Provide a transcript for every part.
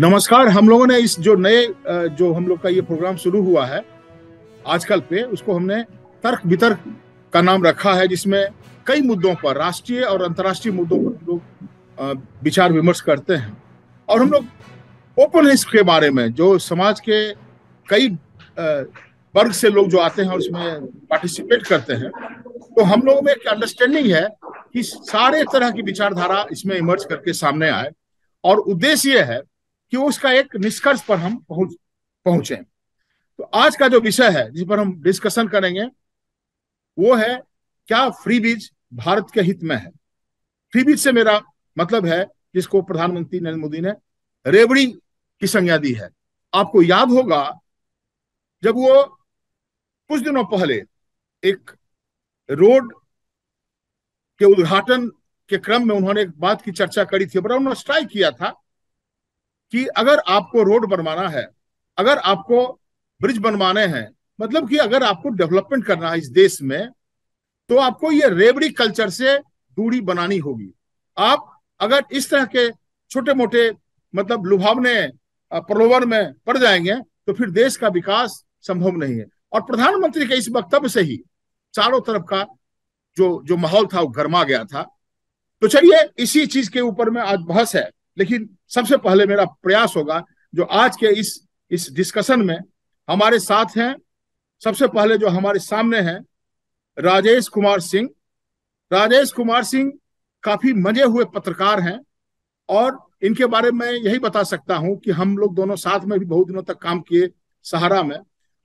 नमस्कार हम लोगों ने इस जो नए जो हम लोग का ये प्रोग्राम शुरू हुआ है आजकल पे उसको हमने तर्क वितर्क का नाम रखा है जिसमें कई मुद्दों पर राष्ट्रीय और अंतर्राष्ट्रीय मुद्दों पर लोग विचार विमर्श करते हैं और हम लोग ओपन के बारे में जो समाज के कई वर्ग से लोग जो आते हैं और उसमें पार्टिसिपेट करते हैं तो हम लोगों में एक अंडरस्टैंडिंग है कि सारे तरह की विचारधारा इसमें इमर्ज करके सामने आए और उद्देश्य यह है कि उसका एक निष्कर्ष पर हम पहुंच पहुंचे तो आज का जो विषय है जिस पर हम डिस्कशन करेंगे वो है क्या फ्री बीज भारत के हित में है फ्री बीज से मेरा मतलब है जिसको प्रधानमंत्री नरेंद्र मोदी ने रेबड़ी की संज्ञा दी है आपको याद होगा जब वो कुछ दिनों पहले एक रोड के उद्घाटन के क्रम में उन्होंने एक बात की चर्चा करी थी बड़ा उन्होंने स्ट्राइक किया था कि अगर आपको रोड बनवाना है अगर आपको ब्रिज बनवाने हैं मतलब कि अगर आपको डेवलपमेंट करना है इस देश में तो आपको ये रेबड़ी कल्चर से दूरी बनानी होगी आप अगर इस तरह के छोटे मोटे मतलब लुभावने प्रलोभन में पड़ जाएंगे तो फिर देश का विकास संभव नहीं है और प्रधानमंत्री के इस वक्तव्य से ही चारों तरफ का जो जो माहौल था वो गर्मा गया था तो चलिए इसी चीज के ऊपर में आज बहस है लेकिन सबसे पहले मेरा प्रयास होगा जो आज के इस इस डिस्कशन में हमारे साथ हैं सबसे पहले जो हमारे सामने हैं राजेश कुमार सिंह राजेश कुमार सिंह काफी मजे हुए पत्रकार हैं और इनके बारे में यही बता सकता हूं कि हम लोग दोनों साथ में भी बहुत दिनों तक काम किए सहारा में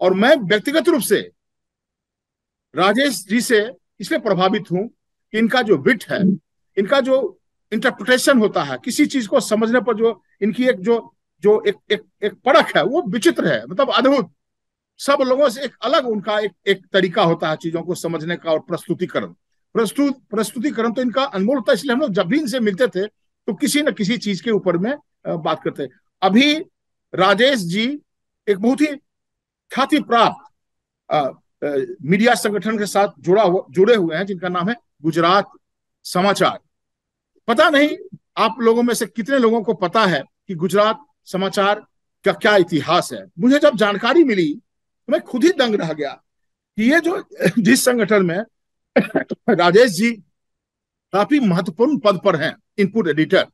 और मैं व्यक्तिगत रूप से राजेश जी से इसलिए प्रभावित हूं कि इनका जो विट है इनका जो इंटरप्रिटेशन होता है किसी चीज को समझने पर जो इनकी एक जो जो एक एक एक परख है वो विचित्र है मतलब अद्भुत सब लोगों से एक अलग उनका एक एक तरीका होता है चीजों को समझने का और प्रस्तुतिकरण प्रस्तुत प्रस्तुतिकरण तो इनका अनमोल होता है इसलिए हम लोग जब भी इनसे मिलते थे तो किसी न किसी चीज के ऊपर में बात करते अभी राजेश जी एक बहुत ही ख्याति प्राप्त मीडिया संगठन के साथ जुड़ा हुआ जुड़े हुए हैं जिनका नाम है गुजरात समाचार पता नहीं आप लोगों में से कितने लोगों को पता है कि गुजरात समाचार का क्या इतिहास है मुझे जब जानकारी मिली तो मैं खुद ही दंग रह गया कि ये जो जिस संगठन में राजेश जी काफी महत्वपूर्ण पद पर हैं इनपुट एडिटर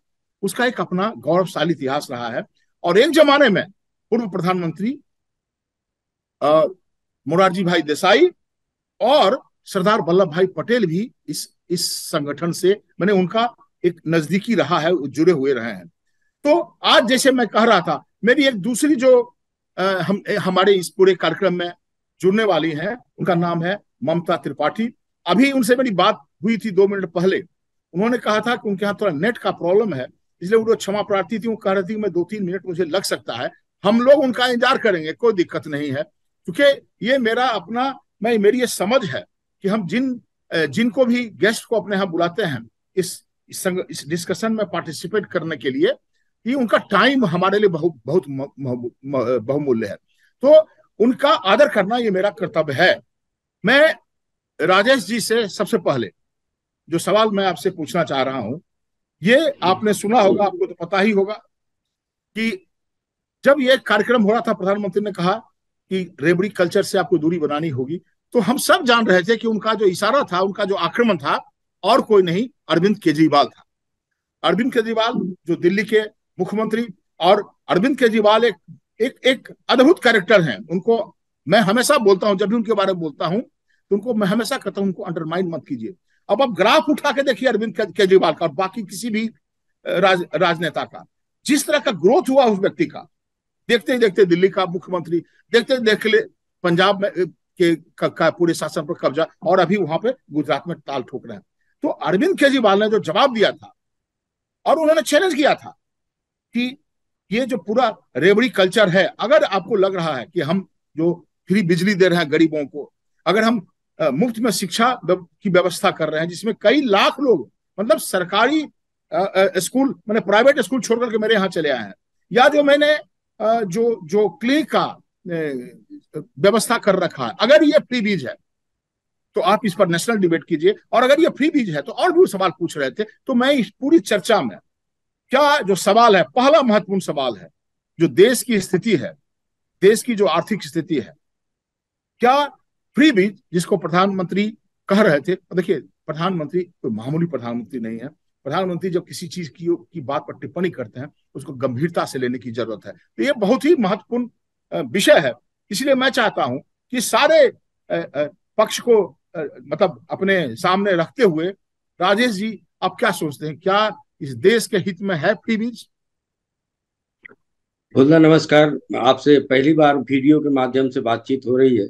उसका एक अपना गौरवशाली इतिहास रहा है और एक जमाने में पूर्व प्रधानमंत्री मुरारजी भाई देसाई और सरदार वल्लभ भाई पटेल भी इस इस संगठन से मैंने उनका एक नजदीकी रहा है जुड़े हुए रहे हैं तो आज जैसे मैं कह रहा था मेरी एक दूसरी जो हम हमारे इस पूरे कार्यक्रम में जुड़ने वाली हैं उनका नाम है ममता त्रिपाठी अभी उनसे मेरी बात हुई थी दो मिनट पहले उन्होंने कहा था कि उनके यहाँ थोड़ा नेट का प्रॉब्लम है इसलिए वो क्षमा प्रार्थी थी वो कह रही थी मैं दो तीन मिनट मुझे लग सकता है हम लोग उनका इंतजार करेंगे कोई दिक्कत नहीं है क्योंकि ये मेरा अपना मैं मेरी ये समझ है कि हम जिन जिनको भी गेस्ट को अपने यहाँ बुलाते हैं इस इस संग इस डिस्कशन में पार्टिसिपेट करने के लिए कि उनका टाइम हमारे लिए बहुत बहुत बहुमूल्य है तो उनका आदर करना ये मेरा कर्तव्य है मैं राजेश जी से सबसे पहले जो सवाल मैं आपसे पूछना चाह रहा हूं ये आपने सुना होगा आपको तो पता ही होगा कि जब ये कार्यक्रम हो रहा था प्रधानमंत्री ने कहा कि रेबड़ी कल्चर से आपको दूरी बनानी होगी तो हम सब जान रहे थे कि उनका जो इशारा था उनका जो आक्रमण था और कोई नहीं अरविंद केजरीवाल था अरविंद केजरीवाल जो दिल्ली के मुख्यमंत्री और अरविंद केजरीवाल एक एक एक अद्भुत कैरेक्टर हैं उनको मैं हमेशा बोलता हूं जब भी उनके बारे में बोलता हूं तो उनको मैं हमेशा कहता हूं उनको अंडरमाइंड मत कीजिए अब आप ग्राफ उठा के देखिए अरविंद केजरीवाल का और बाकी किसी भी राज, राजनेता का जिस तरह का ग्रोथ हुआ उस व्यक्ति का देखते ही देखते दिल्ली का मुख्यमंत्री देखते देख ले पंजाब में के का, का पूरे शासन पर कब्जा और अभी वहां पर गुजरात में ताल ठोक रहे हैं तो अरविंद केजरीवाल ने जो जवाब दिया था और उन्होंने चैलेंज किया था कि ये जो पूरा रेवड़ी कल्चर है अगर आपको लग रहा है कि हम जो फ्री बिजली दे रहे हैं गरीबों को अगर हम मुफ्त में शिक्षा की व्यवस्था कर रहे हैं जिसमें कई लाख लोग मतलब सरकारी स्कूल मैंने प्राइवेट स्कूल छोड़ करके मेरे यहाँ चले आए हैं या जो मैंने जो जो क्लिनिक का व्यवस्था कर रखा है अगर ये फ्री बीज है तो आप इस पर नेशनल डिबेट कीजिए और अगर ये फ्री बीज है तो और भी सवाल पूछ रहे थे तो मैं इस पूरी चर्चा में क्या जो सवाल है पहला महत्वपूर्ण सवाल है जो देश की स्थिति है देश की जो आर्थिक स्थिति है क्या फ्री बीज जिसको प्रधानमंत्री कह रहे थे देखिए प्रधानमंत्री कोई मामूली प्रधानमंत्री नहीं है प्रधानमंत्री जब किसी चीज की की बात पर टिप्पणी करते हैं उसको गंभीरता से लेने की जरूरत है तो ये बहुत ही महत्वपूर्ण विषय है इसलिए मैं चाहता हूं कि सारे पक्ष को मतलब अपने सामने रखते हुए राजेश जी आप क्या सोचते हैं क्या इस देश के हित में है फ्री बीज बोलना नमस्कार आपसे पहली बार वीडियो के माध्यम से बातचीत हो रही है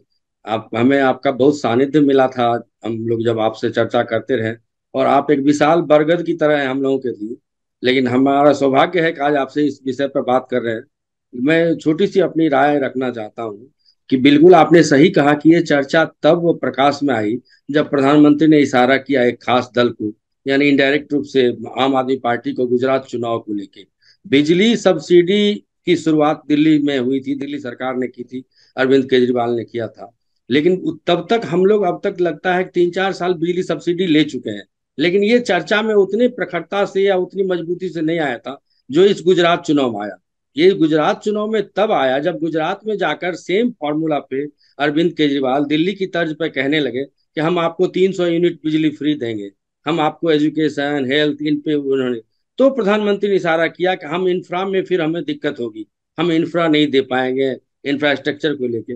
आप हमें आपका बहुत सानिध्य मिला था हम लोग जब आपसे चर्चा करते रहे और आप एक विशाल बरगद की तरह हैं हम लोगों के लिए लेकिन हमारा सौभाग्य है कि आज आपसे इस विषय पर बात कर रहे हैं मैं छोटी सी अपनी राय रखना चाहता हूँ कि बिल्कुल आपने सही कहा कि ये चर्चा तब प्रकाश में आई जब प्रधानमंत्री ने इशारा किया एक खास दल को यानी इनडायरेक्ट रूप से आम आदमी पार्टी को गुजरात चुनाव को लेके बिजली सब्सिडी की शुरुआत दिल्ली में हुई थी दिल्ली सरकार ने की थी अरविंद केजरीवाल ने किया था लेकिन तब तक हम लोग अब तक लगता है तीन चार साल बिजली सब्सिडी ले चुके हैं लेकिन ये चर्चा में उतनी प्रखरता से या उतनी मजबूती से नहीं आया था जो इस गुजरात चुनाव में आया ये गुजरात चुनाव में तब आया जब गुजरात में जाकर सेम फॉर्मूला पे अरविंद केजरीवाल दिल्ली की तर्ज पर कहने लगे कि हम आपको 300 यूनिट बिजली फ्री देंगे हम आपको एजुकेशन हेल्थ इन पे उन्होंने तो प्रधानमंत्री ने इशारा किया कि हम इंफ्रा में फिर हमें दिक्कत होगी हम इंफ्रा नहीं दे पाएंगे इंफ्रास्ट्रक्चर को लेके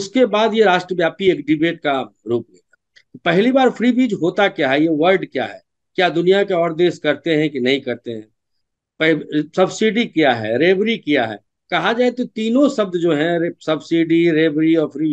उसके बाद ये राष्ट्रव्यापी एक डिबेट का रूप लेगा पहली बार फ्री बीज होता क्या है ये वर्ड क्या है क्या दुनिया के और देश करते हैं कि नहीं करते हैं सब्सिडी किया है रेवरी किया है कहा जाए तो तीनों शब्द जो है सब्सिडी रेवरी और फ्री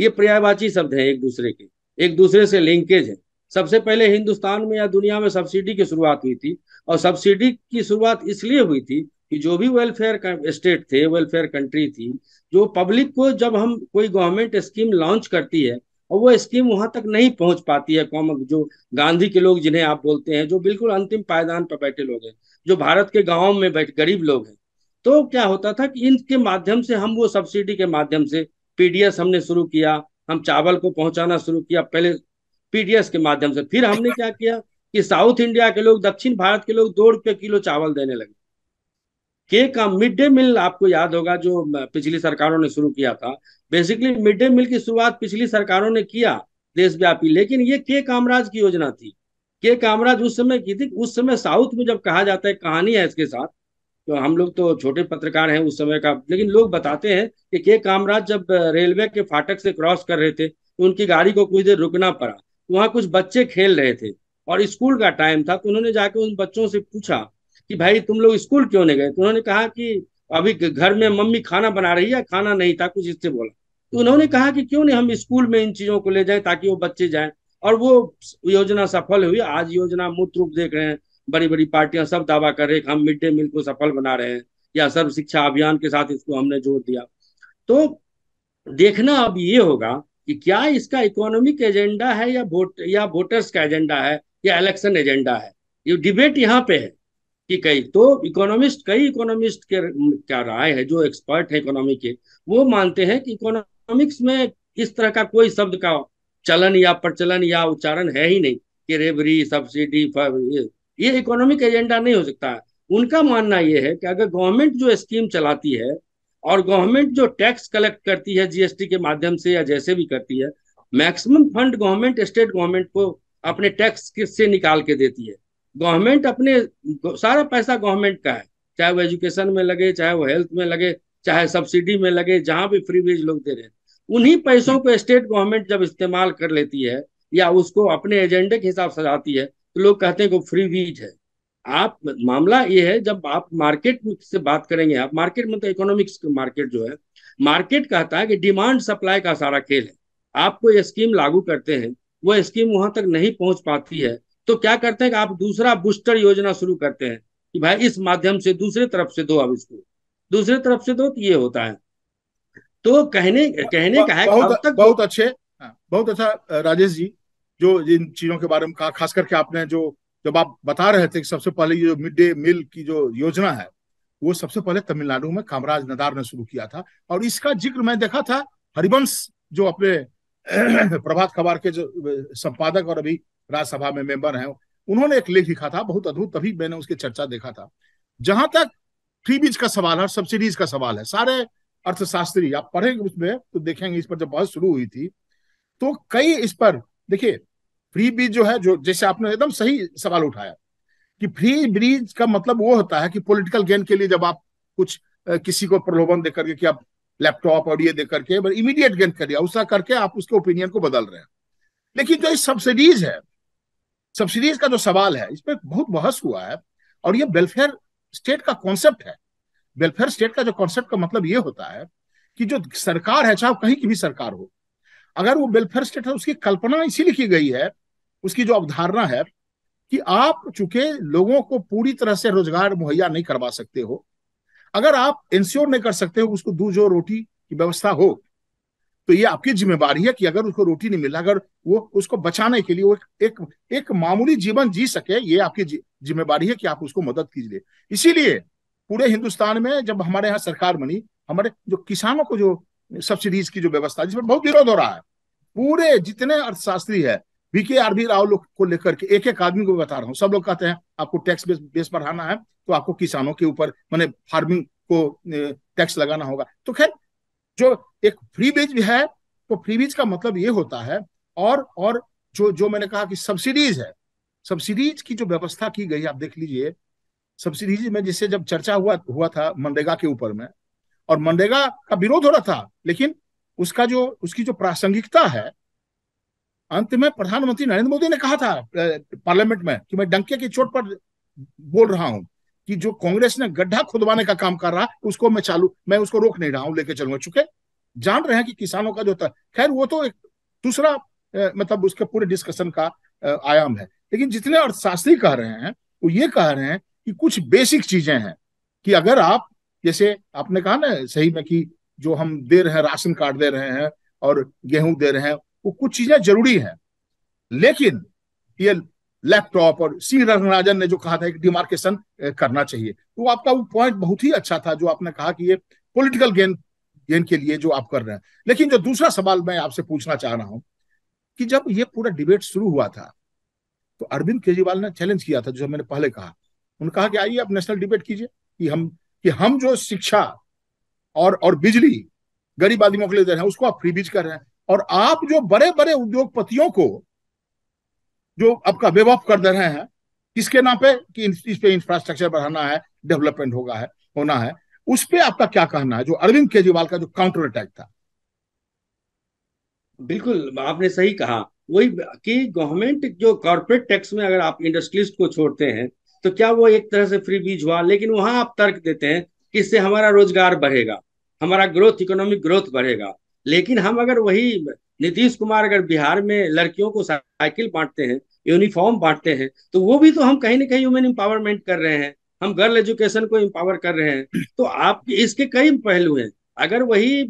ये पर्यायवाची शब्द हैं एक दूसरे के एक दूसरे से लिंकेज है सबसे पहले हिंदुस्तान में या दुनिया में सब्सिडी की शुरुआत हुई थी और सब्सिडी की शुरुआत इसलिए हुई थी कि जो भी वेलफेयर स्टेट थे वेलफेयर कंट्री थी जो पब्लिक को जब हम कोई गवर्नमेंट स्कीम लॉन्च करती है और वो स्कीम वहां तक नहीं पहुंच पाती है कौम जो गांधी के लोग जिन्हें आप बोलते हैं जो बिल्कुल अंतिम पायदान पर बैठे लोग हैं जो भारत के गाँव में बैठे गरीब लोग हैं तो क्या होता था कि इनके माध्यम से हम वो सब्सिडी के माध्यम से पीडीएस हमने शुरू किया हम चावल को पहुंचाना शुरू किया पहले पीडीएस के माध्यम से फिर हमने क्या किया कि साउथ इंडिया के लोग दक्षिण भारत के लोग दो रुपये किलो चावल देने लगे के का मिड डे मील आपको याद होगा जो पिछली सरकारों ने शुरू किया था बेसिकली मिड डे मील की शुरुआत पिछली सरकारों ने किया देशव्यापी लेकिन ये के कामराज की योजना थी के कामराज उस समय की थी उस समय साउथ में जब कहा जाता है कहानी है इसके साथ तो हम लोग तो छोटे पत्रकार हैं उस समय का लेकिन लोग बताते हैं कि के कामराज जब रेलवे के फाटक से क्रॉस कर रहे थे तो उनकी गाड़ी को कुछ देर रुकना पड़ा वहाँ कुछ बच्चे खेल रहे थे और स्कूल का टाइम था तो उन्होंने जाके उन बच्चों से पूछा कि भाई तुम लोग स्कूल क्यों नहीं गए तो उन्होंने कहा कि अभी घर में मम्मी खाना बना रही है खाना नहीं था कुछ इससे बोला तो उन्होंने कहा कि क्यों नहीं हम स्कूल में इन चीजों को ले जाए ताकि वो बच्चे जाए और वो योजना सफल हुई आज योजना मूत रूप देख रहे हैं बड़ी बड़ी पार्टियां सब दावा कर रहे हैं हम मिड डे मील को सफल बना रहे हैं या सर्व शिक्षा अभियान के साथ इसको हमने जोड़ दिया तो देखना अब ये होगा कि क्या इसका इकोनॉमिक एजेंडा है या वोट या वोटर्स का एजेंडा है या इलेक्शन एजेंडा है ये डिबेट यहाँ पे है कि कई तो इकोनॉमिस्ट कई इकोनॉमिस्ट के क्या राय है जो एक्सपर्ट है इकोनॉमी के वो मानते हैं कि इकोनॉमिक्स में इस तरह का कोई शब्द का चलन या प्रचलन या उच्चारण है ही नहीं कि रेबरी सब्सिडी ये इकोनॉमिक एजेंडा नहीं हो सकता है उनका मानना यह है कि अगर गवर्नमेंट जो स्कीम चलाती है और गवर्नमेंट जो टैक्स कलेक्ट करती है जीएसटी के माध्यम से या जैसे भी करती है maximum fund government state government को अपने टैक्स से निकाल के देती है गवर्नमेंट अपने सारा पैसा गवर्नमेंट का है चाहे वो एजुकेशन में लगे चाहे वो हेल्थ में लगे चाहे सब्सिडी में लगे जहां भी फ्री बीज लोग दे रहे हैं उन्हीं पैसों को स्टेट गवर्नमेंट जब इस्तेमाल कर लेती है या उसको अपने एजेंडे के हिसाब से जाती है तो लोग कहते हैं कि फ्री वीज है आप मामला ये है जब आप मार्केट से बात करेंगे आप मार्केट मतलब इकोनॉमिक्स मार्केट जो है मार्केट कहता है कि डिमांड सप्लाई का सारा खेल है आप कोई स्कीम लागू करते हैं वो स्कीम वहां तक नहीं पहुंच पाती है तो क्या करते हैं कि आप दूसरा बूस्टर योजना शुरू करते हैं कि भाई इस माध्यम से दूसरे तरफ से दो अब इसको दूसरे तरफ से दो तो ये होता है तो कहने कहने का है बहुत, तक बहुत अच्छे हाँ। बहुत अच्छा राजेश जी जो इन चीजों के बारे में कहा खास करके आपने जो जब आप बता रहे थे कि सबसे पहले ये जो मिड डे मील की जो योजना है वो सबसे पहले तमिलनाडु में कामराज नदार ने शुरू किया था और इसका जिक्र मैं देखा था हरिवंश जो अपने प्रभात खबर के जो संपादक और अभी राज्यसभा में मेंबर हैं उन्होंने एक लेख लिखा था बहुत अद्भुत तभी मैंने उसकी चर्चा देखा था जहां तक फ्री बीज का सवाल है सब्सिडीज का सवाल है सारे अर्थशास्त्री आप पढ़ेंगे उसमें तो देखेंगे इस पर जब बहस शुरू हुई थी तो कई इस पर देखिए फ्री बीज जो है जो जैसे आपने एकदम सही सवाल उठाया कि फ्री ब्रीज का मतलब वो होता है कि पॉलिटिकल गेन के लिए जब आप कुछ किसी को प्रलोभन दे करके कि आप लैपटॉप और ये दे करके इमीडिएट गेन कर लिया उसका करके आप उसके ओपिनियन को बदल रहे हैं लेकिन जो सब्सिडीज है सब्सिडीज का जो सवाल है इस पर बहुत बहस हुआ है और ये वेलफेयर स्टेट का कॉन्सेप्ट है वेलफेयर स्टेट का जो कॉन्सेप्ट का मतलब ये होता है कि जो सरकार है चाहे कहीं की भी सरकार हो अगर वो वेलफेयर स्टेट है उसकी कल्पना इसी लिखी गई है उसकी जो अवधारणा है कि आप चूंकि लोगों को पूरी तरह से रोजगार मुहैया नहीं करवा सकते हो अगर आप इंश्योर नहीं कर सकते हो उसको दूध जो रोटी की व्यवस्था हो तो ये आपकी जिम्मेवारी है कि अगर उसको रोटी नहीं मिला अगर वो उसको बचाने के लिए वो एक एक एक मामूली जीवन जी सके ये आपकी जिम्मेवारी है कि आप उसको मदद कीजिए इसीलिए पूरे हिंदुस्तान में जब हमारे यहाँ सरकार बनी हमारे जो किसानों को जो सब्सिडीज की जो व्यवस्था जिसमें बहुत विरोध हो रहा है पूरे जितने अर्थशास्त्री है वीके आर भी राव लोग को लेकर के एक एक आदमी को बता रहा हूँ सब लोग कहते हैं आपको टैक्स बेस बेस बढ़ाना है तो आपको किसानों के ऊपर मैंने फार्मिंग को टैक्स लगाना होगा तो खैर जो एक फ्री बीज भी है तो फ्री बीज का मतलब ये होता है और और जो जो मैंने कहा कि सब्सिडीज है सब्सिडीज की जो व्यवस्था की गई आप देख लीजिए सब्सिडीज में जिससे जब चर्चा हुआ हुआ था मनरेगा के ऊपर में और मनरेगा का विरोध हो रहा था लेकिन उसका जो उसकी जो प्रासंगिकता है अंत में प्रधानमंत्री नरेंद्र मोदी ने कहा था पार्लियामेंट में कि मैं डंके की चोट पर बोल रहा हूं कि जो कांग्रेस ने गड्ढा खुदवाने का काम कर रहा उसको मैं चालू मैं उसको रोक नहीं रहा हूं लेके चलूंगा चूंकि जान रहे हैं कि किसानों का जो था खैर वो तो एक दूसरा मतलब उसके पूरे डिस्कशन का आयाम है लेकिन जितने अर्थशास्त्री कह रहे हैं वो ये कह रहे हैं कि कुछ बेसिक चीजें हैं कि अगर आप जैसे आपने कहा ना सही में कि जो हम दे रहे हैं राशन कार्ड दे रहे हैं और गेहूं दे रहे हैं वो कुछ चीजें जरूरी हैं लेकिन ये लैपटॉप और सी रंगराजन ने जो कहा था कि डिमार्केशन करना चाहिए तो आपका वो पॉइंट बहुत ही अच्छा था जो आपने कहा कि ये पॉलिटिकल गेन गेन के लिए जो आप कर रहे हैं लेकिन जो दूसरा सवाल मैं आपसे पूछना चाह रहा हूं कि जब ये पूरा डिबेट शुरू हुआ था तो अरविंद केजरीवाल ने चैलेंज किया था जो मैंने पहले कहा उन्होंने कहा कि आइए आप नेशनल डिबेट कीजिए कि हम कि हम जो शिक्षा और और बिजली गरीब आदमियों के लिए दे रहे हैं उसको आप फ्री बीज कर रहे हैं और आप जो बड़े बड़े उद्योगपतियों को जो आपका वेब ऑफ कर दे रहे हैं किसके नाम पे कि इस पे इंफ्रास्ट्रक्चर बढ़ाना है डेवलपमेंट होगा है होना है उस पर आपका क्या कहना है जो अरविंद केजरीवाल का जो काउंटर अटैक था बिल्कुल आपने सही कहा वही कि गवर्नमेंट जो कॉर्पोरेट टैक्स में अगर आप इंडस्ट्रीज को छोड़ते हैं तो क्या वो एक तरह से फ्री बीज हुआ लेकिन वहां आप तर्क देते हैं कि इससे हमारा रोजगार बढ़ेगा हमारा ग्रोथ इकोनॉमिक ग्रोथ बढ़ेगा लेकिन हम अगर वही नीतीश कुमार अगर बिहार में लड़कियों को साइकिल बांटते हैं यूनिफॉर्म बांटते हैं तो वो भी तो हम कहीं ना कहीं ह्यूमन एम्पावरमेंट कर रहे हैं हम गर्ल एजुकेशन को एम्पावर कर रहे हैं तो आप इसके कई पहलू हैं अगर वही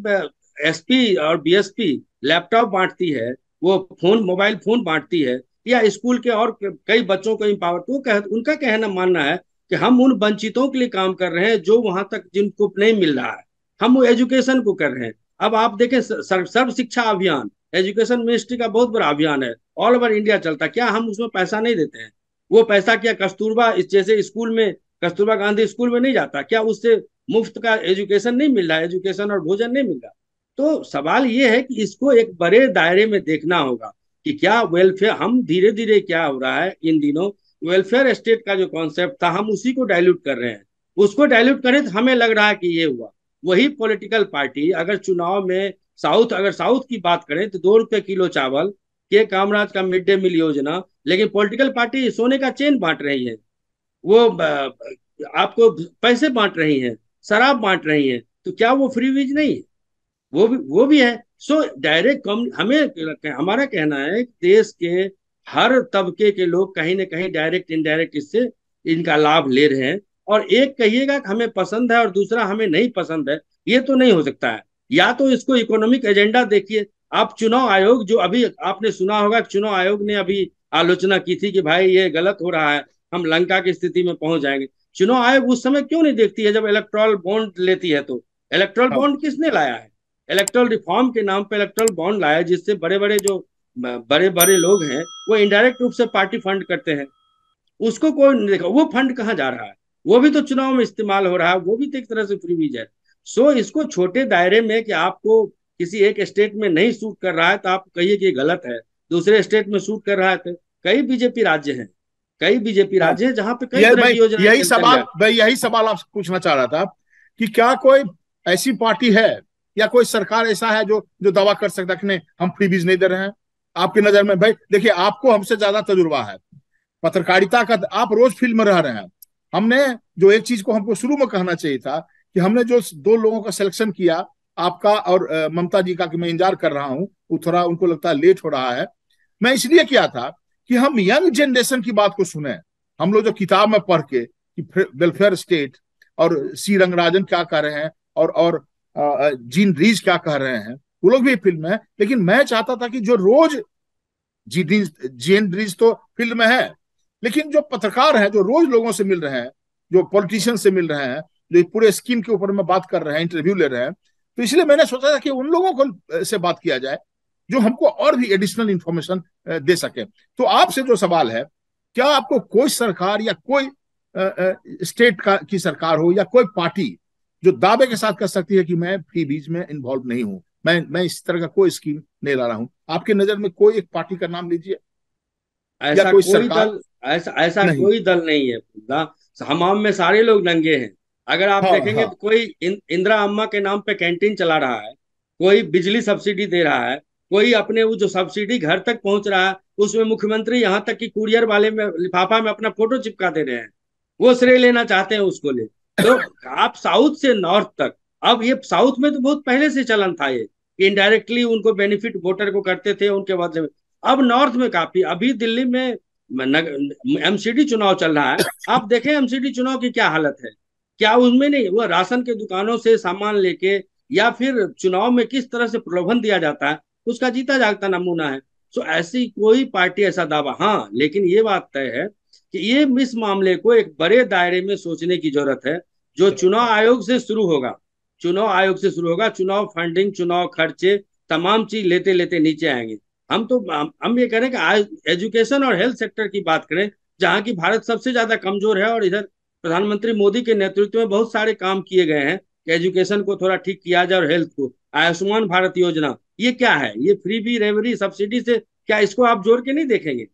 एसपी और बीएसपी लैपटॉप बांटती है वो फोन मोबाइल फोन बांटती है या स्कूल के और कई बच्चों को एम्पावर तो कह, उनका कहना मानना है कि हम उन वंचितों के लिए काम कर रहे हैं जो वहां तक जिनको नहीं मिल रहा है हम वो एजुकेशन को कर रहे हैं अब आप देखें सर्व सर्व शिक्षा अभियान एजुकेशन मिनिस्ट्री का बहुत बड़ा अभियान है ऑल ओवर इंडिया चलता है क्या हम उसमें पैसा नहीं देते हैं वो पैसा क्या कस्तूरबा जैसे स्कूल में कस्तूरबा गांधी स्कूल में नहीं जाता क्या उससे मुफ्त का एजुकेशन नहीं मिल रहा एजुकेशन और भोजन नहीं मिल रहा तो सवाल ये है कि इसको एक बड़े दायरे में देखना होगा कि क्या वेलफेयर हम धीरे धीरे क्या हो रहा है इन दिनों वेलफेयर स्टेट का जो कॉन्सेप्ट था हम उसी को डायल्यूट कर रहे हैं उसको डायल्यूट करें तो हमें लग रहा है कि ये हुआ वही पॉलिटिकल पार्टी अगर चुनाव में साउथ अगर साउथ की बात करें तो दो रुपये किलो चावल के कामराज का मिड डे मील योजना लेकिन पॉलिटिकल पार्टी सोने का चेन बांट रही है वो आपको पैसे बांट रही है शराब बांट रही है तो क्या वो फ्री विज नहीं है वो भी वो भी है सो डायरेक्ट कम हमें हमारा कहना है देश के हर तबके के लोग कहीं ना कहीं डायरेक्ट इनडायरेक्ट इससे इनका लाभ ले रहे हैं और एक कहिएगा हमें पसंद है और दूसरा हमें नहीं पसंद है ये तो नहीं हो सकता है या तो इसको इकोनॉमिक एजेंडा देखिए आप चुनाव आयोग जो अभी आपने सुना होगा चुनाव आयोग ने अभी आलोचना की थी कि भाई ये गलत हो रहा है हम लंका की स्थिति में पहुंच जाएंगे चुनाव आयोग उस समय क्यों नहीं देखती है जब इलेक्ट्रॉल बॉन्ड लेती है तो इलेक्ट्रॉल बॉन्ड हाँ। किसने लाया है इलेक्ट्रल रिफॉर्म के नाम पर इलेक्ट्रॉल बॉन्ड लाया जिससे बड़े बड़े जो बड़े बड़े लोग हैं वो इनडायरेक्ट रूप से पार्टी फंड करते हैं उसको कोई नहीं देखा वो फंड कहाँ जा रहा है वो भी तो चुनाव में इस्तेमाल हो रहा है वो भी तो एक तरह से फ्रीबीज है सो इसको छोटे दायरे में कि आपको किसी एक स्टेट में नहीं सूट कर रहा है तो आप कहिए कि गलत है दूसरे स्टेट में सूट कर रहा है तो कई बीजेपी राज्य हैं कई बीजेपी राज्य हैं जहां पे कई तरह की योजना यही सवाल भाई यही सवाल आपसे पूछना चाह रहा था कि क्या कोई ऐसी पार्टी है या कोई सरकार ऐसा है जो जो दावा कर सकता कि नहीं हम फ्री बीज नहीं दे रहे हैं आपकी नजर में भाई देखिए आपको हमसे ज्यादा तजुर्बा है पत्रकारिता का आप रोज फील्ड में रह रहे हैं हमने जो एक चीज को हमको शुरू में कहना चाहिए था कि हमने जो दो लोगों का सिलेक्शन किया आपका और ममता जी का कि मैं इंतजार कर रहा हूं वो थोड़ा उनको लगता है लेट हो रहा है मैं इसलिए किया था कि हम यंग जनरेशन की बात को सुने हम लोग जो किताब में पढ़ के कि वेलफेयर स्टेट और सी रंगराजन क्या कह रहे हैं और और जीन रीज क्या कह रहे हैं वो लोग भी फिल्म में है लेकिन मैं चाहता था कि जो रोज जीन रीज तो फिल्म में है लेकिन जो पत्रकार हैं जो रोज लोगों से मिल रहे हैं जो पॉलिटिशियन से मिल रहे हैं जो पूरे स्कीम के ऊपर में बात कर रहे हैं इंटरव्यू ले रहे हैं तो इसलिए मैंने सोचा था कि उन लोगों को से बात किया जाए जो हमको और भी एडिशनल इंफॉर्मेशन दे सके तो आपसे जो सवाल है क्या आपको कोई सरकार या कोई स्टेट का की सरकार हो या कोई पार्टी जो दावे के साथ कर सकती है कि मैं फ्री बीज में इन्वॉल्व नहीं हूं मैं मैं इस तरह का कोई स्कीम नहीं ला रहा हूं आपके नजर में कोई एक पार्टी का नाम लीजिए ऐसा या कोई, कोई सरकार दल, ऐसा ऐसा कोई दल नहीं है ना हमाम में सारे लोग नंगे हैं अगर आप हाँ, देखेंगे हाँ. तो कोई इं, इंदिरा अम्मा के नाम पे कैंटीन चला रहा है कोई बिजली सब्सिडी दे रहा है कोई अपने वो जो सब्सिडी घर तक पहुंच रहा है उसमें मुख्यमंत्री यहाँ तक कि कुरियर वाले में लिफाफा में अपना फोटो चिपका दे रहे हैं वो श्रेय लेना चाहते हैं उसको ले तो आप साउथ से नॉर्थ तक अब ये साउथ में तो बहुत पहले से चलन था ये इनडायरेक्टली उनको बेनिफिट वोटर को करते थे उनके बाद अब नॉर्थ में काफी अभी दिल्ली में एमसीडी चुनाव चल रहा है आप देखें एमसीडी चुनाव की क्या हालत है क्या उसमें नहीं वह राशन के दुकानों से सामान लेके या फिर चुनाव में किस तरह से प्रलोभन दिया जाता है उसका जीता जागता नमूना है सो ऐसी कोई पार्टी ऐसा दावा हाँ लेकिन ये बात तय है कि ये इस मामले को एक बड़े दायरे में सोचने की जरूरत है जो अच्छा। चुनाव आयोग से शुरू होगा चुनाव आयोग से शुरू होगा चुनाव फंडिंग चुनाव खर्चे तमाम चीज लेते लेते नीचे आएंगे हम तो हम ये कह रहे हैं कि आज एजुकेशन और हेल्थ सेक्टर की बात करें जहाँ की भारत सबसे ज्यादा कमजोर है और इधर प्रधानमंत्री मोदी के नेतृत्व में बहुत सारे काम किए गए हैं कि एजुकेशन को थोड़ा ठीक किया जाए और हेल्थ को आयुष्मान भारत योजना ये क्या है ये फ्री भी रेवरी सब्सिडी से क्या इसको आप जोड़ के नहीं देखेंगे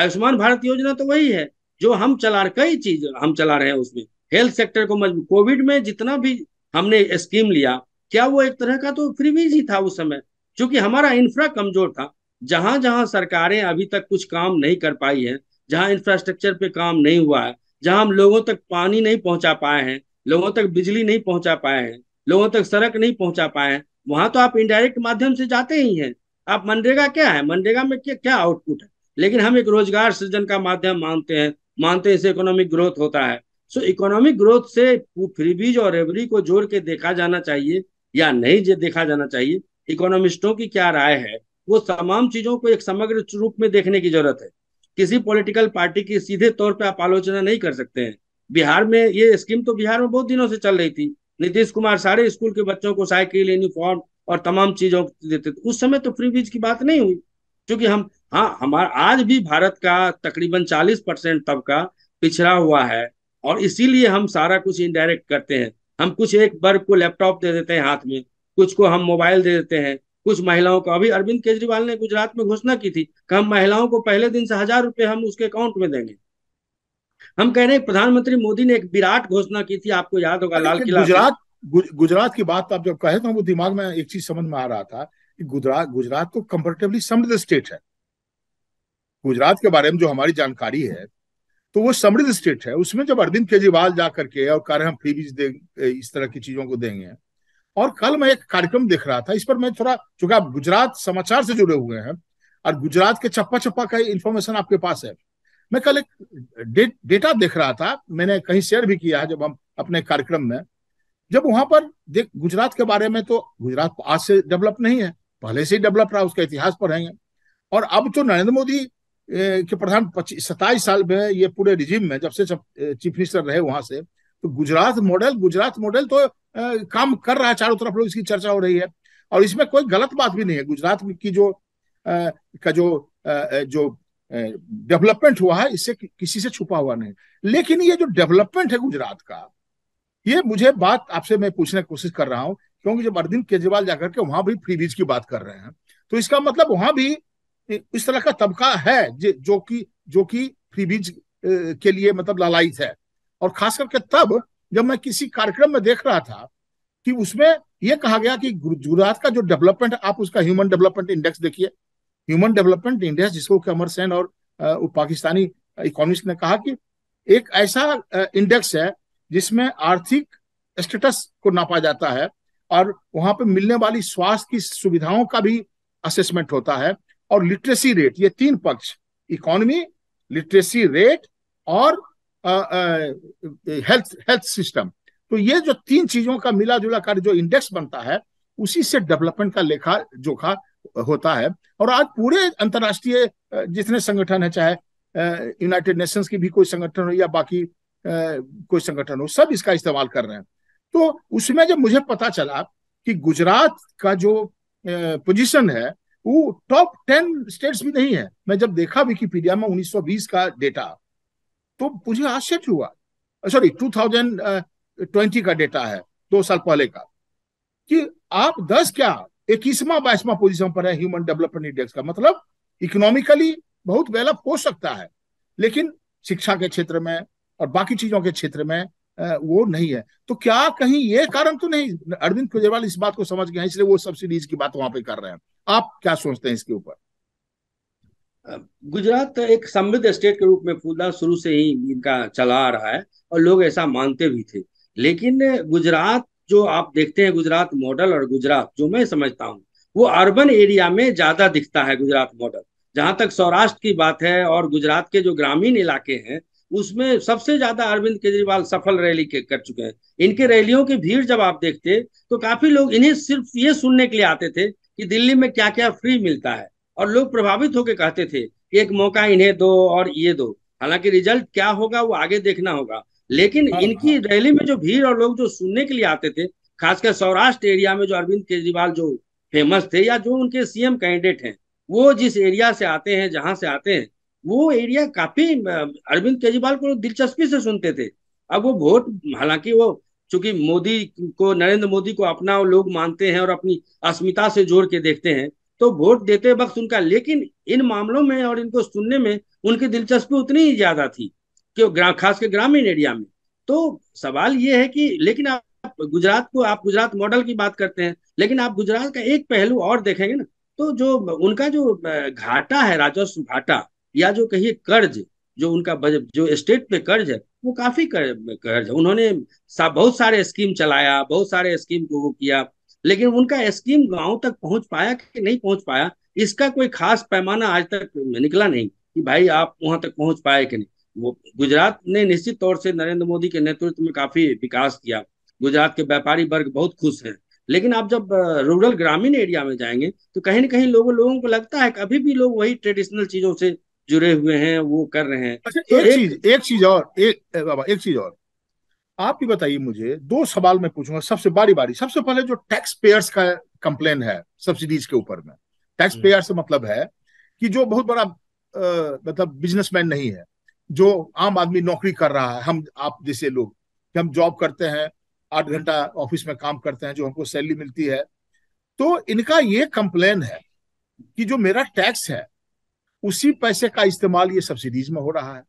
आयुष्मान भारत योजना तो वही है जो हम चला कई चीज हम चला रहे हैं उसमें हेल्थ सेक्टर को मजबूत कोविड में जितना भी हमने स्कीम लिया क्या वो एक तरह का तो फ्री भी ही था उस समय क्योंकि हमारा इंफ्रा कमजोर था जहां जहां सरकारें अभी तक कुछ काम नहीं कर पाई है जहां इंफ्रास्ट्रक्चर पे काम नहीं हुआ है जहां हम लोगों तक पानी नहीं पहुंचा पाए हैं लोगों तक बिजली नहीं पहुंचा पाए हैं लोगों तक सड़क नहीं पहुंचा पाए हैं वहां तो आप इनडायरेक्ट माध्यम से जाते ही हैं आप मनरेगा क्या है मनरेगा में क्या क्या आउटपुट है लेकिन हम एक रोजगार सृजन का माध्यम मानते हैं मानते हैं इसे इकोनॉमिक ग्रोथ होता है सो इकोनॉमिक ग्रोथ से फ्रीबीज और रेवरी को जोड़ के देखा जाना चाहिए या नहीं देखा जाना चाहिए इकोनॉमिस्टों की क्या राय है वो तमाम चीजों को एक समग्र रूप में देखने की जरूरत है किसी पॉलिटिकल पार्टी की सीधे तौर पर आप आलोचना नहीं कर सकते हैं बिहार में ये स्कीम तो बिहार में बहुत दिनों से चल रही थी नीतीश कुमार सारे स्कूल के बच्चों को साइकिल यूनिफॉर्म और तमाम चीजों देते थे उस समय तो फ्री बीज की बात नहीं हुई क्योंकि हम हाँ हमारा आज भी भारत का तकरीबन चालीस परसेंट तबका पिछड़ा हुआ है और इसीलिए हम सारा कुछ इनडायरेक्ट करते हैं हम कुछ एक वर्ग को लैपटॉप दे देते हैं हाथ में कुछ को हम मोबाइल दे देते हैं कुछ महिलाओं को अभी अरविंद केजरीवाल ने गुजरात में घोषणा की थी कि हम महिलाओं को पहले दिन से हजार रुपए हम उसके अकाउंट में देंगे हम कह रहे हैं प्रधानमंत्री मोदी ने एक विराट घोषणा की थी आपको याद होगा लाल किला गुजरात गुजरात की बात तो आप जब कहे तो वो दिमाग में एक चीज समझ में आ रहा था कि गुजरात गुजरात तो कंफर्टेबली समृद्ध स्टेट है गुजरात के बारे में जो हमारी जानकारी है तो वो समृद्ध स्टेट है उसमें जब अरविंद केजरीवाल जाकर के और कह रहे हम फ्री बीज दे इस तरह की चीजों को देंगे और कल मैं एक कार्यक्रम देख रहा था इस पर मैं थोड़ा चूंकि आप गुजरात समाचार से जुड़े हुए हैं और गुजरात के चप्पा चप्पा का इन्फॉर्मेशन आपके पास है मैं कल एक डे, डेटा देख रहा था मैंने कहीं शेयर भी किया है जब हम अपने कार्यक्रम में जब वहां पर देख गुजरात के बारे में तो गुजरात आज से डेवलप नहीं है पहले से ही डेवलप रहा उसका इतिहास पढ़ेंगे और अब तो नरेंद्र मोदी के प्रधान पच्चीस सताईस साल में ये पूरे रिजिम में जब से चीफ मिनिस्टर रहे वहां से तो गुजरात मॉडल गुजरात मॉडल तो काम कर रहा है चारों तरफ लोग इसकी चर्चा हो रही है और इसमें कोई गलत बात भी नहीं है गुजरात की जो आ, का जो आ, जो डेवलपमेंट हुआ है इससे कि, किसी से छुपा हुआ नहीं लेकिन ये जो डेवलपमेंट है गुजरात का ये मुझे बात आपसे मैं पूछने की कोशिश कर रहा हूँ क्योंकि जब अरविंद केजरीवाल जाकर के वहां भी फ्रीबीज की बात कर रहे हैं तो इसका मतलब वहां भी इस तरह का तबका है जो कि जो कि फ्रीबीज के लिए मतलब लालायित है और खास करके तब जब मैं किसी कार्यक्रम में देख रहा था कि उसमें यह कहा गया कि गुजरात का जो डेवलपमेंट आप उसका ह्यूमन डेवलपमेंट इंडेक्स देखिए ह्यूमन डेवलपमेंट इंडेक्स जिसको अमर सेन और पाकिस्तानी इकोनॉमिस्ट ने कहा कि एक ऐसा इंडेक्स है जिसमें आर्थिक स्टेटस को नापा जाता है और वहां पर मिलने वाली स्वास्थ्य की सुविधाओं का भी असेसमेंट होता है और लिटरेसी रेट ये तीन पक्ष इकोनॉमी लिटरेसी रेट और हेल्थ हेल्थ सिस्टम तो ये जो तीन चीजों का मिला जुला कर जो इंडेक्स बनता है उसी से डेवलपमेंट का लेखा जोखा होता है और आज पूरे अंतर्राष्ट्रीय जितने संगठन है चाहे यूनाइटेड नेशंस की भी कोई संगठन हो या बाकी कोई संगठन हो सब इसका इस्तेमाल कर रहे हैं तो उसमें जब मुझे पता चला कि गुजरात का जो पोजीशन है वो टॉप टेन स्टेट्स भी नहीं है मैं जब देखा विकीपीडिया में 1920 का डेटा तो मुझे आश्चर्य हुआ सॉरी 2020 का डेटा है दो साल पहले का कि आप दस क्या इक्कीसवा बाईसवा पोजिशन पर है ह्यूमन डेवलपमेंट इंडेक्स का मतलब इकोनॉमिकली बहुत वेलअप हो सकता है लेकिन शिक्षा के क्षेत्र में और बाकी चीजों के क्षेत्र में वो नहीं है तो क्या कहीं ये कारण तो नहीं अरविंद केजरीवाल इस बात को समझ गए इसलिए वो सब्सिडीज की बात वहां पे कर रहे हैं आप क्या सोचते हैं इसके ऊपर गुजरात एक समृद्ध स्टेट के रूप में पूरा शुरू से ही इनका चला आ रहा है और लोग ऐसा मानते भी थे लेकिन गुजरात जो आप देखते हैं गुजरात मॉडल और गुजरात जो मैं समझता हूँ वो अर्बन एरिया में ज्यादा दिखता है गुजरात मॉडल जहां तक सौराष्ट्र की बात है और गुजरात के जो ग्रामीण इलाके हैं उसमें सबसे ज्यादा अरविंद केजरीवाल सफल रैली के कर चुके हैं इनके रैलियों की भीड़ जब आप देखते तो काफी लोग इन्हें सिर्फ ये सुनने के लिए आते थे कि दिल्ली में क्या क्या फ्री मिलता है और लोग प्रभावित होकर कहते थे एक मौका इन्हें दो और ये दो हालांकि रिजल्ट क्या होगा वो आगे देखना होगा लेकिन हाँ, इनकी हाँ। रैली में जो भीड़ और लोग जो सुनने के लिए आते थे खासकर सौराष्ट्र एरिया में जो अरविंद केजरीवाल जो फेमस थे या जो उनके सीएम कैंडिडेट हैं वो जिस एरिया से आते हैं जहां से आते हैं वो एरिया काफी अरविंद केजरीवाल को दिलचस्पी से सुनते थे अब वो वोट हालांकि वो चूंकि मोदी को नरेंद्र मोदी को अपना लोग मानते हैं और अपनी अस्मिता से जोड़ के देखते हैं तो वोट देते वक्त उनका लेकिन इन मामलों में और इनको सुनने में उनकी दिलचस्पी उतनी ही ज्यादा थी कि खास के ग्रामीण एरिया में तो सवाल ये है कि लेकिन आप गुजरात को आप गुजरात मॉडल की बात करते हैं लेकिन आप गुजरात का एक पहलू और देखेंगे ना तो जो उनका जो घाटा है राजस्व घाटा या जो कहिए कर्ज जो उनका बजट जो स्टेट पे कर्ज है वो काफी कर्ज है उन्होंने सा, बहुत सारे स्कीम चलाया बहुत सारे स्कीम को वो किया लेकिन उनका स्कीम गांव तक पहुंच पाया कि नहीं पहुंच पाया इसका कोई खास पैमाना आज तक निकला नहीं कि भाई आप वहां तक पहुंच पाए कि नहीं वो गुजरात ने निश्चित तौर से नरेंद्र मोदी के नेतृत्व में काफी विकास किया गुजरात के व्यापारी वर्ग बहुत खुश हैं लेकिन आप जब रूरल ग्रामीण एरिया में जाएंगे तो कहीं ना कहीं लोगों लोगों को लगता है कि अभी भी लोग वही ट्रेडिशनल चीजों से जुड़े हुए हैं वो कर रहे हैं अच्छा, तो एक चीज एक चीज और एक एक चीज और आप ही बताइए मुझे दो सवाल मैं पूछूंगा सबसे बारी बारी सबसे पहले जो टैक्स पेयर्स का कंप्लेन है सब्सिडीज के ऊपर में टैक्स पेयर से मतलब है कि जो बहुत बड़ा मतलब बिजनेसमैन नहीं है जो आम आदमी नौकरी कर रहा है हम आप जैसे लोग कि हम जॉब करते हैं आठ घंटा ऑफिस में काम करते हैं जो हमको सैलरी मिलती है तो इनका ये कंप्लेन है कि जो मेरा टैक्स है उसी पैसे का इस्तेमाल ये सब्सिडीज में हो रहा है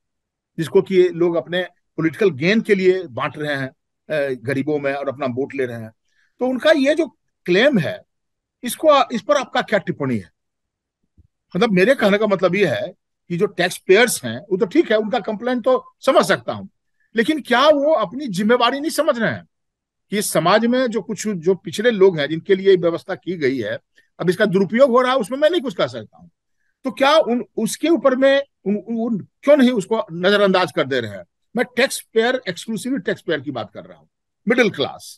जिसको कि लोग अपने पॉलिटिकल गेन के लिए बांट रहे हैं गरीबों में और अपना वोट ले रहे हैं तो उनका ये जो क्लेम है इसको इस पर आपका क्या टिप्पणी है मतलब मेरे कहने का मतलब ये है कि जो टैक्स पेयर्स हैं वो तो ठीक है उनका कंप्लेन तो समझ सकता हूं लेकिन क्या वो अपनी जिम्मेवारी नहीं समझ रहे हैं कि समाज में जो कुछ जो पिछड़े लोग हैं जिनके लिए व्यवस्था की गई है अब इसका दुरुपयोग हो रहा है उसमें मैं नहीं कुछ कह सकता हूँ तो क्या उन उसके ऊपर में उन, उन, क्यों नहीं उसको नजरअंदाज कर दे रहे हैं मैं tax payer exclusively tax payer की बात कर रहा हूँ मिडिल क्लास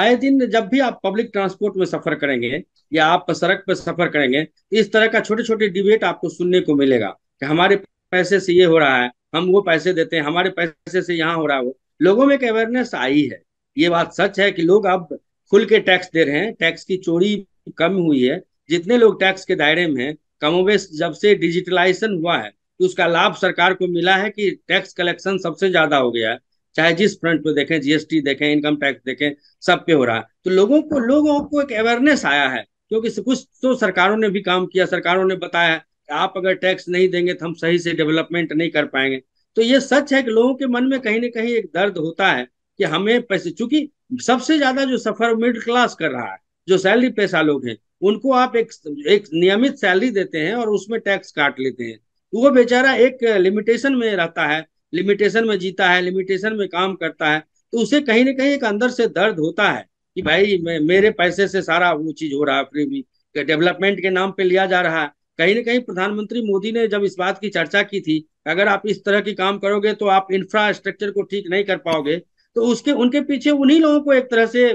आए दिन जब भी आप पब्लिक ट्रांसपोर्ट में सफर करेंगे या आप सड़क पर सफर करेंगे इस तरह का छोटे छोटे डिबेट आपको सुनने को मिलेगा कि हमारे पैसे से ये हो रहा है हम वो पैसे देते हैं हमारे पैसे से यहाँ हो रहा है वो लोगों में एक अवेयरनेस आई है ये बात सच है कि लोग अब खुल के टैक्स दे रहे हैं टैक्स की चोरी कम हुई है जितने लोग टैक्स के दायरे में है कमोवेश जब से डिजिटलाइजेशन हुआ है तो उसका लाभ सरकार को मिला है कि टैक्स कलेक्शन सबसे ज्यादा हो गया है चाहे जिस फ्रंट पे देखें जीएसटी देखें इनकम टैक्स देखें सब पे हो रहा है तो लोगों को लोगों को एक अवेयरनेस आया है क्योंकि कुछ तो सरकारों ने भी काम किया सरकारों ने बताया कि आप अगर टैक्स नहीं देंगे तो हम सही से डेवलपमेंट नहीं कर पाएंगे तो ये सच है कि लोगों के मन में कहीं ना कहीं एक दर्द होता है कि हमें पैसे चूंकि सबसे ज्यादा जो सफर मिडिल क्लास कर रहा है जो सैलरी पैसा लोग हैं उनको आप एक एक नियमित सैलरी देते हैं और उसमें टैक्स काट लेते हैं वो बेचारा एक लिमिटेशन में रहता है लिमिटेशन में जीता है लिमिटेशन में काम करता है तो उसे कहीं ना कहीं एक अंदर से दर्द होता है कि भाई मेरे पैसे से सारा वो चीज हो रहा है फ्री भी डेवलपमेंट के नाम पे लिया जा रहा है कहीं ना कहीं प्रधानमंत्री मोदी ने जब इस बात की चर्चा की थी अगर आप इस तरह की काम करोगे तो आप इंफ्रास्ट्रक्चर को ठीक नहीं कर पाओगे तो उसके उनके पीछे उन्हीं लोगों को एक तरह से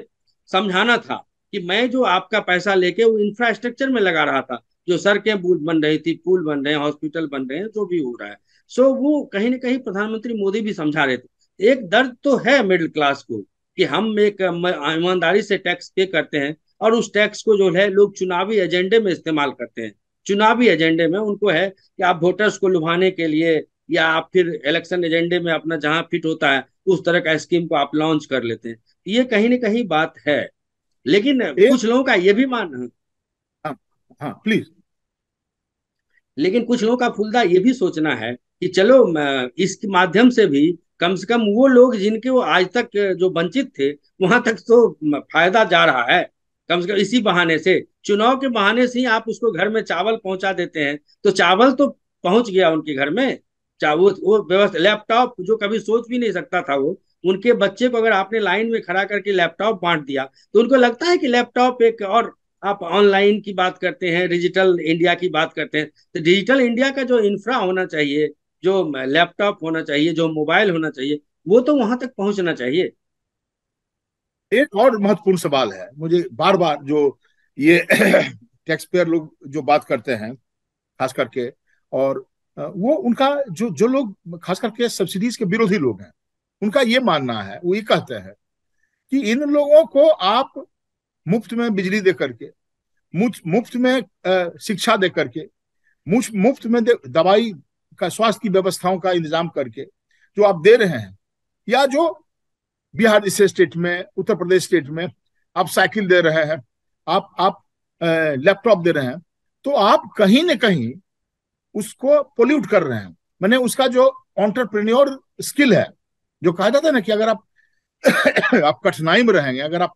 समझाना था कि मैं जो आपका पैसा लेके वो इंफ्रास्ट्रक्चर में लगा रहा था जो सड़कें बन रही थी पुल बन रहे हैं हॉस्पिटल बन रहे हैं जो भी हो रहा है सो so, वो कहीं ना कहीं प्रधानमंत्री मोदी भी समझा रहे थे एक दर्द तो है मिडिल क्लास को कि हम एक ईमानदारी से टैक्स पे करते हैं और उस टैक्स को जो है लोग चुनावी एजेंडे में इस्तेमाल करते हैं चुनावी एजेंडे में उनको है कि आप वोटर्स को लुभाने के लिए या आप फिर इलेक्शन एजेंडे में अपना जहां फिट होता है उस तरह का स्कीम को आप लॉन्च कर लेते हैं ये कहीं ना कहीं बात है लेकिन कुछ लोगों का ये भी मानना हाँ प्लीज लेकिन कुछ लोगों का फुलदा ये भी सोचना है कि चलो इसके माध्यम से भी कम से कम वो लोग जिनके वो आज तक जो वंचित थे वहां तक तो फायदा जा रहा है कम से कम इसी बहाने से चुनाव के बहाने से ही आप उसको घर में चावल पहुंचा देते हैं तो चावल तो पहुंच गया उनके घर में चावल वो व्यवस्था लैपटॉप जो कभी सोच भी नहीं सकता था वो उनके बच्चे को अगर आपने लाइन में खड़ा करके लैपटॉप बांट दिया तो उनको लगता है कि लैपटॉप एक और आप ऑनलाइन की बात करते हैं डिजिटल इंडिया की बात करते हैं तो डिजिटल इंडिया का जो इंफ्रा होना चाहिए जो लैपटॉप होना चाहिए जो मोबाइल होना चाहिए वो तो वहां तक पहुंचना चाहिए एक और महत्वपूर्ण सवाल है मुझे बार बार जो ये टैक्स पेयर लोग जो बात करते हैं खास करके और वो उनका जो जो लोग खास करके सब्सिडीज के विरोधी लोग हैं उनका ये मानना है वो ये कहते हैं कि इन लोगों को आप मुफ्त में बिजली दे करके मुफ्त में शिक्षा दे करके मुफ्त में दवाई का स्वास्थ्य की व्यवस्थाओं का इंतजाम करके जो आप दे रहे हैं या जो बिहार जैसे स्टेट में उत्तर प्रदेश स्टेट में आप साइकिल दे रहे हैं आप आप लैपटॉप दे रहे हैं तो आप कहीं ना कहीं उसको पोल्यूट कर रहे हैं मैंने उसका जो ऑन्टरप्रेन्योर स्किल है जो कहा जाता है ना कि अगर आप आप कठिनाई में रहेंगे अगर आप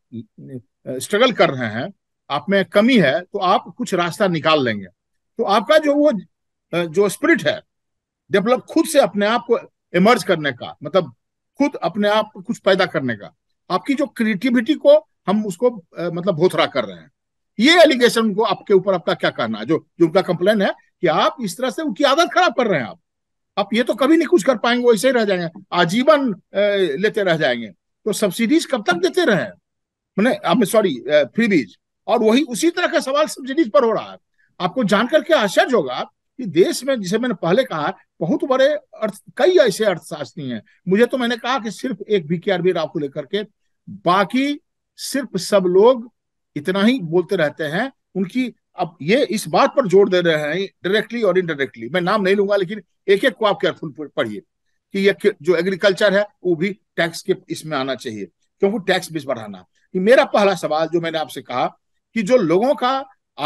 स्ट्रगल कर रहे हैं आप में कमी है तो आप कुछ रास्ता निकाल लेंगे तो आपका जो वो जो स्पिरिट है डेवलप खुद से अपने आप को इमर्ज करने का मतलब खुद अपने आप को कुछ पैदा करने का आपकी जो क्रिएटिविटी को हम उसको मतलब भोथरा कर रहे हैं ये एलिगेशन को आपके ऊपर आपका क्या कहना है जो जो उनका कंप्लेन है कि आप इस तरह से उनकी आदत खराब कर रहे हैं आप आप ये तो कभी नहीं कुछ कर पाएंगे वैसे ही रह जाएंगे आजीवन लेते रह जाएंगे तो सब्सिडीज कब तक देते रहे मैंने सॉरी फ्री बीज और वही उसी तरह का सवाल सब्सिडीज पर हो रहा है आपको जानकर के आश्चर्य होगा कि देश में जिसे मैंने पहले कहा बहुत बड़े अर्थ कई ऐसे अर्थशास्त्री हैं मुझे तो मैंने कहा कि सिर्फ एक बीकेआरबी राव को लेकर के बाकी सिर्फ सब लोग इतना ही बोलते रहते हैं उनकी अब ये इस बात पर जोर दे रहे हैं डायरेक्टली और इनडायरेक्टली मैं नाम नहीं लूंगा लेकिन एक एक को आप केयरफुल पढ़िए कि ये जो एग्रीकल्चर है वो भी टैक्स के इसमें आना चाहिए क्योंकि टैक्स भी बढ़ाना मेरा पहला सवाल जो मैंने आपसे कहा कि जो लोगों का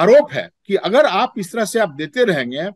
आरोप है कि अगर आप इस तरह से आप देते रहेंगे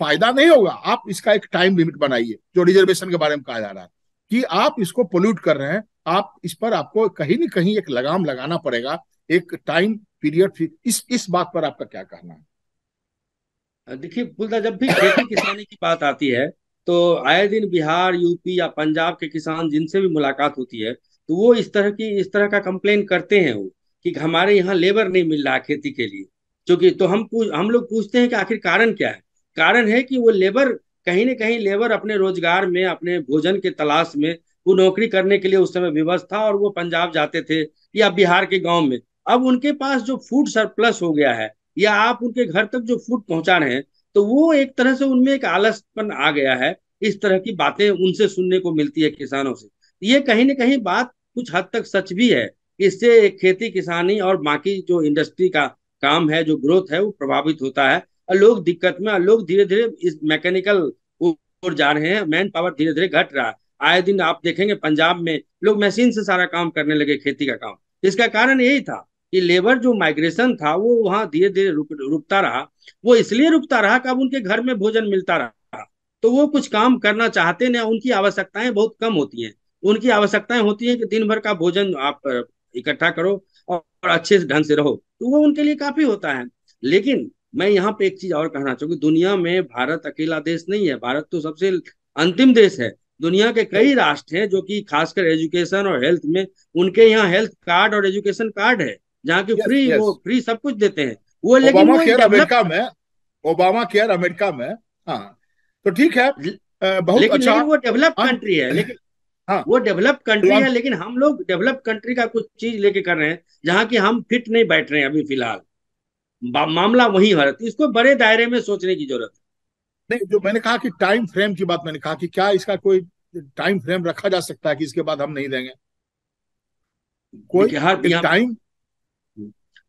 फायदा नहीं होगा आप इसका एक टाइम लिमिट बनाइए जो रिजर्वेशन के बारे में कहा जा रहा है कि आप इसको पोल्यूट कर रहे हैं आप इस पर आपको कहीं ना कहीं एक लगाम लगाना पड़ेगा एक टाइम पीरियड इस इस बात पर आपका क्या कहना है देखिए बुलदा जब भी खेती किसानी की बात आती है तो आए दिन बिहार यूपी या पंजाब के किसान जिनसे भी मुलाकात होती है तो वो इस तरह की इस तरह का कंप्लेन करते हैं वो कि हमारे यहाँ लेबर नहीं मिल रहा खेती के लिए क्योंकि तो हम पूछ हम लोग पूछते हैं कि आखिर कारण क्या है कारण है कि वो लेबर कहीं ना कहीं लेबर अपने रोजगार में अपने भोजन के तलाश में वो नौकरी करने के लिए उस समय व्यवस्था था और वो पंजाब जाते थे या बिहार के गांव में अब उनके पास जो फूड सरप्लस हो गया है या आप उनके घर तक जो फूड पहुंचा रहे हैं तो वो एक तरह से उनमें एक आलसपन आ गया है इस तरह की बातें उनसे सुनने को मिलती है किसानों से ये कहीं ना कहीं बात कुछ हद तक सच भी है इससे खेती किसानी और बाकी जो इंडस्ट्री का काम है जो ग्रोथ है वो प्रभावित होता है और लोग दिक्कत में लोग धीरे धीरे इस मैकेनिकल ओर जा रहे हैं मैन पावर धीरे धीरे घट रहा है आए दिन आप देखेंगे पंजाब में लोग मशीन से सारा काम करने लगे खेती का काम इसका कारण यही था कि लेबर जो माइग्रेशन था वो वहाँ धीरे धीरे रुक रुकता रहा वो इसलिए रुकता रहा कि अब उनके घर में भोजन मिलता रहा तो वो कुछ काम करना चाहते ना उनकी आवश्यकताएं बहुत कम होती हैं उनकी आवश्यकताएं होती हैं कि दिन भर का भोजन आप इकट्ठा करो और अच्छे ढंग से रहो तो वो उनके लिए काफी होता है लेकिन मैं यहाँ पे एक चीज और कहना चाहूंगी दुनिया में भारत अकेला देश नहीं है भारत तो सबसे अंतिम देश है दुनिया के कई राष्ट्र हैं जो कि खासकर एजुकेशन और हेल्थ में उनके यहाँ हेल्थ कार्ड और एजुकेशन कार्ड है जहाँ की फ्री वो फ्री सब कुछ देते हैं वो लेकिन अमेरिका में ओबामा केयर अमेरिका में हाँ तो ठीक है बहुत लेकिन, अच्छा लेकिन वो डेवलप कंट्री हाँ। है लेकिन हाँ वो डेवलप कंट्री है लेकिन हम लोग डेवलप कंट्री का कुछ चीज लेके कर रहे हैं जहाँ की हम फिट नहीं बैठ रहे हैं अभी फिलहाल मामला वही हो रहा है इसको बड़े दायरे में सोचने की जरूरत है नहीं जो मैंने कहा कि टाइम फ्रेम की बात मैंने कहा कि क्या इसका कोई टाइम फ्रेम रखा जा सकता है कि इसके बाद हम नहीं देंगे कोई टाइम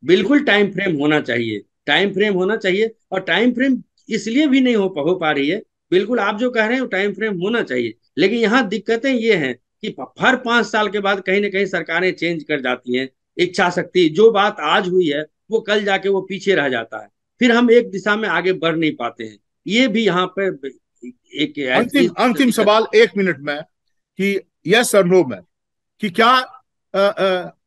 बिल्कुल टाइम फ्रेम होना चाहिए टाइम फ्रेम होना चाहिए और टाइम फ्रेम इसलिए भी नहीं हो पा, हो पा रही है बिल्कुल आप जो कह रहे हैं टाइम फ्रेम होना चाहिए लेकिन यहाँ दिक्कतें ये हैं कि हर पांच साल के बाद कहीं ना कहीं सरकारें चेंज कर जाती हैं इच्छा शक्ति जो बात आज हुई है वो कल जाके वो पीछे रह जाता है फिर हम एक दिशा में आगे बढ़ नहीं पाते हैं ये भी यहाँ पे एक अंतिम अंतिम सवाल एक मिनट में कि यस और नो में कि क्या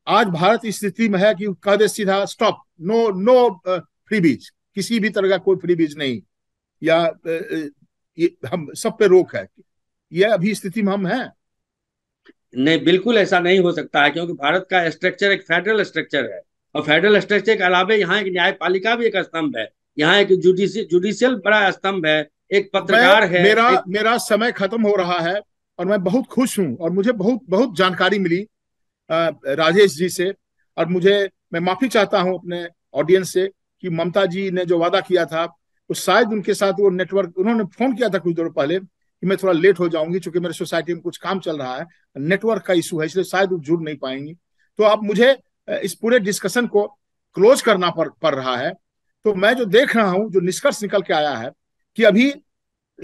आज भारत इस स्थिति में है कि कह दे सीधा स्टॉप नो नो फ्री बीज किसी भी तरह का कोई फ्री बीज नहीं या uh, uh, ये हम सब पे रोक है यह अभी स्थिति में हम हैं नहीं बिल्कुल ऐसा नहीं हो सकता है क्योंकि भारत का स्ट्रक्चर एक फेडरल स्ट्रक्चर है और फेडरल स्ट्रक्चर के अलावा यहाँ एक न्यायपालिका भी एक स्तंभ है यहाँ एक जुडिशियल जुडिशियल बड़ा स्तंभ है एक पत्रकार है मेरा एक... मेरा समय खत्म हो रहा है और मैं बहुत खुश हूँ और मुझे बहुत बहुत जानकारी मिली राजेश जी से और मुझे मैं माफी चाहता हूं अपने ऑडियंस से कि ममता जी ने जो वादा किया था तो शायद उनके साथ वो नेटवर्क उन्होंने फोन किया था कुछ देर पहले कि मैं थोड़ा लेट हो जाऊंगी चूंकि मेरे सोसाइटी में कुछ काम चल रहा है नेटवर्क का इशू है इसलिए शायद वो जुड़ नहीं पाएंगी तो अब मुझे इस पूरे डिस्कशन को क्लोज करना पड़ पड़ रहा है तो मैं जो देख रहा हूं जो निष्कर्ष निकल के आया है कि अभी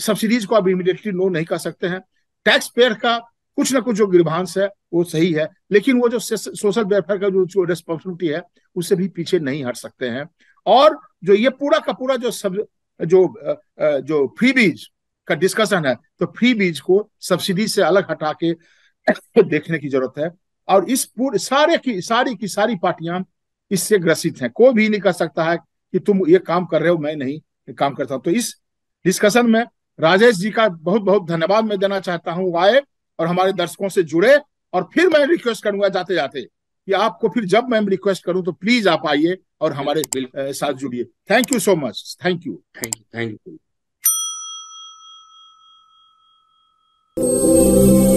सब्सिडीज को अब इमीडिएटली नो नहीं कर सकते हैं टैक्स पेयर का कुछ ना कुछ जो गिरभांस है वो सही है लेकिन वो जो सोशल वेलफेयर का जो रेस्पॉन्सिबिलिटी है उससे भी पीछे नहीं हट सकते हैं और जो ये पूरा का पूरा जो सब जो जो फ्री बीज का डिस्कशन है तो फ्री बीज को सब्सिडी से अलग हटा के देखने की जरूरत है और इस पूरे सारे की सारी की सारी पार्टियां इससे ग्रसित हैं कोई भी नहीं कह सकता है कि तुम ये काम कर रहे हो मैं नहीं काम करता तो इस डिस्कशन में राजेश जी का बहुत बहुत धन्यवाद मैं देना चाहता हूँ आए और हमारे दर्शकों से जुड़े और फिर मैं रिक्वेस्ट करूंगा जाते जाते कि आपको फिर जब मैं रिक्वेस्ट करूं तो प्लीज आप आइए और हमारे साथ जुड़िए thank you so much thank you thank you thank you